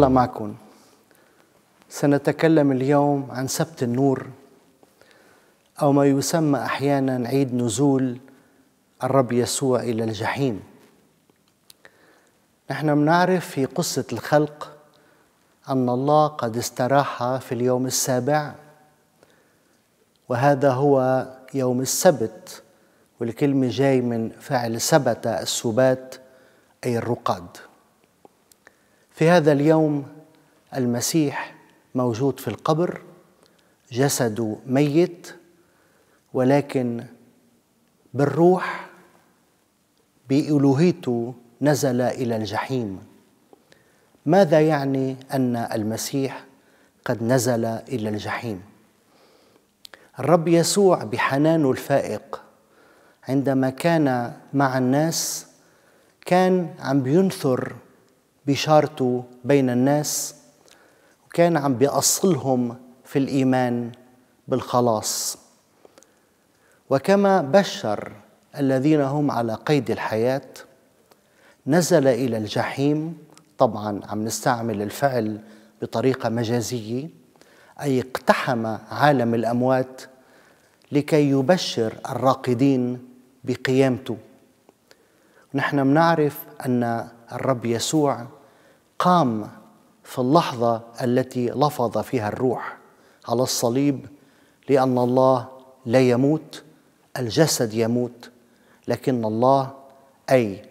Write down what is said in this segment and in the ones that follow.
الله معكم سنتكلم اليوم عن سبت النور او ما يسمى احيانا عيد نزول الرب يسوع الى الجحيم نحن نعرف في قصه الخلق ان الله قد استراح في اليوم السابع وهذا هو يوم السبت والكلمه جاي من فعل سبت السبات اي الرقاد في هذا اليوم المسيح موجود في القبر جسده ميت ولكن بالروح بألوهيته نزل إلى الجحيم ماذا يعني أن المسيح قد نزل إلى الجحيم الرب يسوع بحنانه الفائق عندما كان مع الناس كان عم بينثر بشارته بين الناس وكان عم بيأصلهم في الإيمان بالخلاص وكما بشر الذين هم على قيد الحياة نزل إلى الجحيم طبعا عم نستعمل الفعل بطريقة مجازية أي اقتحم عالم الأموات لكي يبشر الراقدين بقيامته نحن منعرف أن الرب يسوع قام في اللحظة التي لفظ فيها الروح على الصليب لأن الله لا يموت الجسد يموت لكن الله أي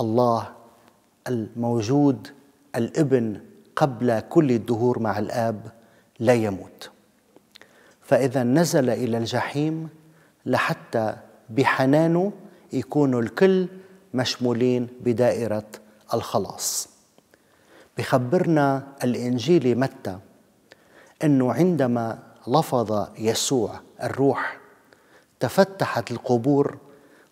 الله الموجود الابن قبل كل الدهور مع الآب لا يموت فإذا نزل إلى الجحيم لحتى بحنانه يكونوا الكل مشمولين بدائرة الخلاص بخبرنا الإنجيلي متى أنه عندما لفظ يسوع الروح تفتحت القبور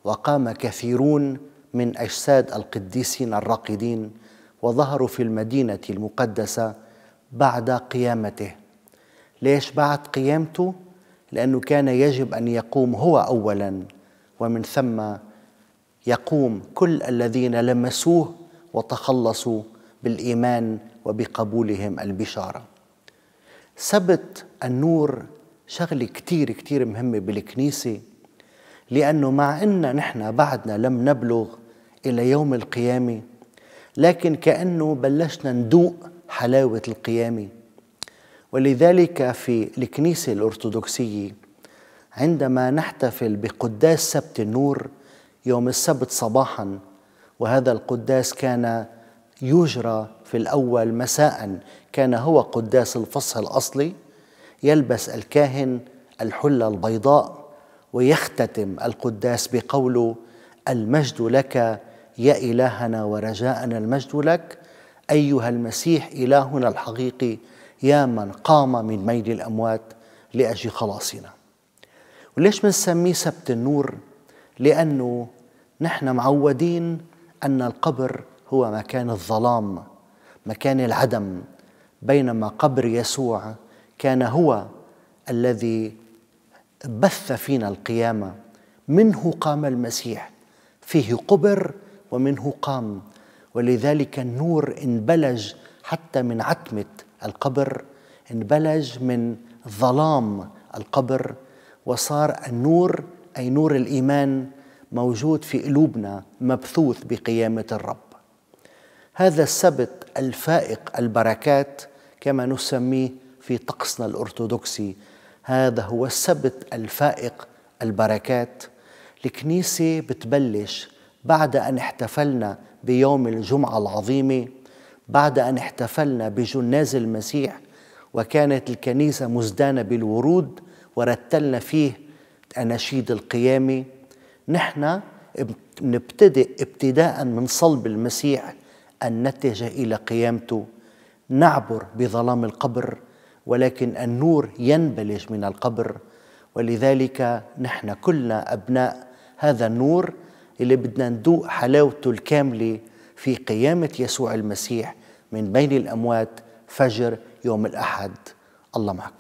وقام كثيرون من أجساد القديسين الراقدين وظهروا في المدينة المقدسة بعد قيامته ليش بعد قيامته؟ لأنه كان يجب أن يقوم هو أولا ومن ثم يقوم كل الذين لمسوه وتخلصوا بالايمان وبقبولهم البشاره سبت النور شغله كتير كتير مهمه بالكنيسه لانه مع ان نحن بعدنا لم نبلغ الى يوم القيامه لكن كانه بلشنا ندوق حلاوه القيامه ولذلك في الكنيسه الارثوذكسيه عندما نحتفل بقداس سبت النور يوم السبت صباحا وهذا القداس كان يجرى في الأول مساء كان هو قداس الفصح الأصلي يلبس الكاهن الحلة البيضاء ويختتم القداس بقوله المجد لك يا إلهنا ورجاءنا المجد لك أيها المسيح إلهنا الحقيقي يا من قام من ميل الأموات لأجل خلاصنا وليش بنسميه سبت النور؟ لأنه نحن معودين أن القبر هو مكان الظلام مكان العدم بينما قبر يسوع كان هو الذي بث فينا القيامه منه قام المسيح فيه قبر ومنه قام ولذلك النور انبلج حتى من عتمه القبر انبلج من ظلام القبر وصار النور اي نور الايمان موجود في قلوبنا مبثوث بقيامه الرب هذا السبت الفائق البركات كما نسميه في طقسنا الأرثوذكسي هذا هو السبت الفائق البركات الكنيسة بتبلش بعد أن احتفلنا بيوم الجمعة العظيمة بعد أن احتفلنا بجناز المسيح وكانت الكنيسة مزدانة بالورود ورتلنا فيه أناشيد القيامة نحن نبتدئ ابتداء من صلب المسيح أن نتجه إلى قيامته نعبر بظلام القبر ولكن النور ينبلج من القبر ولذلك نحن كلنا أبناء هذا النور اللي بدنا ندوق حلاوته الكاملة في قيامة يسوع المسيح من بين الأموات فجر يوم الأحد الله معكم